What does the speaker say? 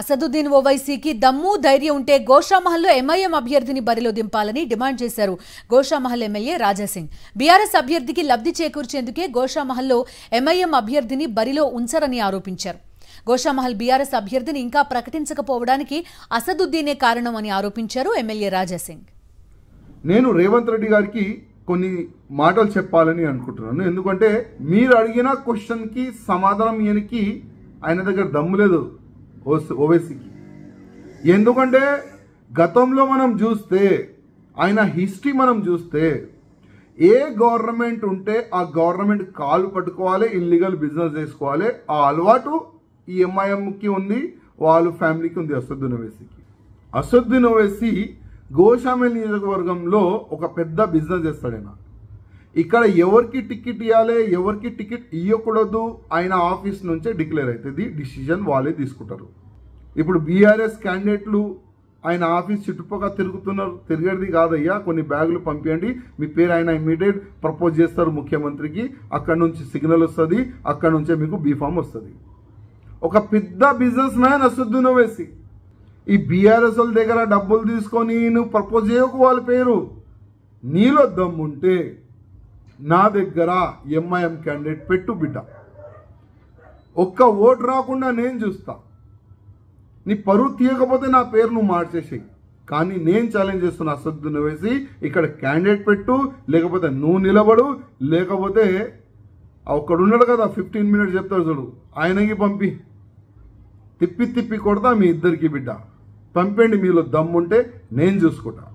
అసదుద్దీన్ ఓవైసీకి దమ్ము ధైర్యం ఉంటే గోషామహల్లో ఎంఐఎం అభ్యర్థిని బరిలో దింపాలని డిమాండ్ చేశారు గోషామహల్ ఎమ్మెల్యే రాజాసింగ్ బీఆర్ఎస్ అభ్యర్థికి లబ్ధి చేకూర్చేందుకే గోషామహల్లో ఎంఐఎం అభ్యర్థిని బరిలో ఉంచరని ఆరోపించారు గోషామహల్ బీఆర్ఎస్ అభ్యర్థిని ఇంకా ప్రకటించకపోవడానికి అసదుద్దీనే కారణం అని ఆరోపించారు ఎమ్మెల్యే రాజాసింగ్ నేను రేవంత్ రెడ్డి గారికి కొన్ని మాటలు చెప్పాలని అనుకుంటున్నాను ఎందుకంటే మీరు అడిగిన క్వశ్చన్కి సమాధానం ఈయనకి ఆయన దగ్గర దమ్ము లేదు ఓవైసీకి ఎందుకంటే గతంలో మనం చూస్తే ఆయన హిస్టరీ మనం చూస్తే ఏ గవర్నమెంట్ ఉంటే ఆ గవర్నమెంట్ కాలు పట్టుకోవాలి ఇల్లీగల్ బిజినెస్ చేసుకోవాలి ఆ అలవాటు ఈ ఎంఐఎంకి ఉంది వాళ్ళ ఫ్యామిలీకి ఉంది అసదుద్దీన్ ఓవైసీకి అసదుద్దీన్ ఓవైసీ గోషామేల్ నియోజకవర్గంలో ఒక పెద్ద బిజినెస్ చేస్తాడైనా ఇక్కడ ఎవరికి టికెట్ ఇవ్వాలి ఎవరికి టికెట్ ఇవ్వకూడదు ఆయన ఆఫీస్ నుంచే డిక్లేర్ అవుతుంది డిసిజన్ వాళ్ళే తీసుకుంటారు ఇప్పుడు బీఆర్ఎస్ క్యాండిడేట్లు ఆయన ఆఫీస్ చుట్టుపక్కల తిరుగుతున్నారు తిరగడిది కాదయ్యా కొన్ని బ్యాగులు పంపించండి మీ పేరు ఆయన ఇమీడియట్ ప్రపోజ్ చేస్తారు ముఖ్యమంత్రికి అక్కడ నుంచి సిగ్నల్ వస్తుంది అక్కడ నుంచే మీకు బీఫామ్ వస్తుంది ఒక పెద్ద బిజినెస్ మ్యాన్ అసొద్దును వేసి ఈ బీఆర్ఎస్ వాళ్ళ దగ్గర డబ్బులు తీసుకొని నువ్వు ప్రపోజ్ చేయకు వాళ్ళ పేరు నీలో దమ్ముంటే నా దగ్గర ఎంఐఎం క్యాండిడేట్ పెట్టు బిడ్డ ఒక్క ఓటు రాకుండా నేను చూస్తా నీ పరువు తీయకపోతే నా పేరు నువ్వు మార్చేసేయి కానీ నేను ఛాలెంజ్ చేస్తున్న అసద్దును వేసి ఇక్కడ క్యాండిడేట్ పెట్టు లేకపోతే నువ్వు నిలబడు లేకపోతే ఒక్కడున్నాడు కదా ఫిఫ్టీన్ మినిట్స్ చెప్తాడు చూడు ఆయనకి పంపి తిప్పి తిప్పి కొడతా మీ ఇద్దరికి బిడ్డ పంపండి మీలో దమ్ముంటే నేను చూసుకుంటా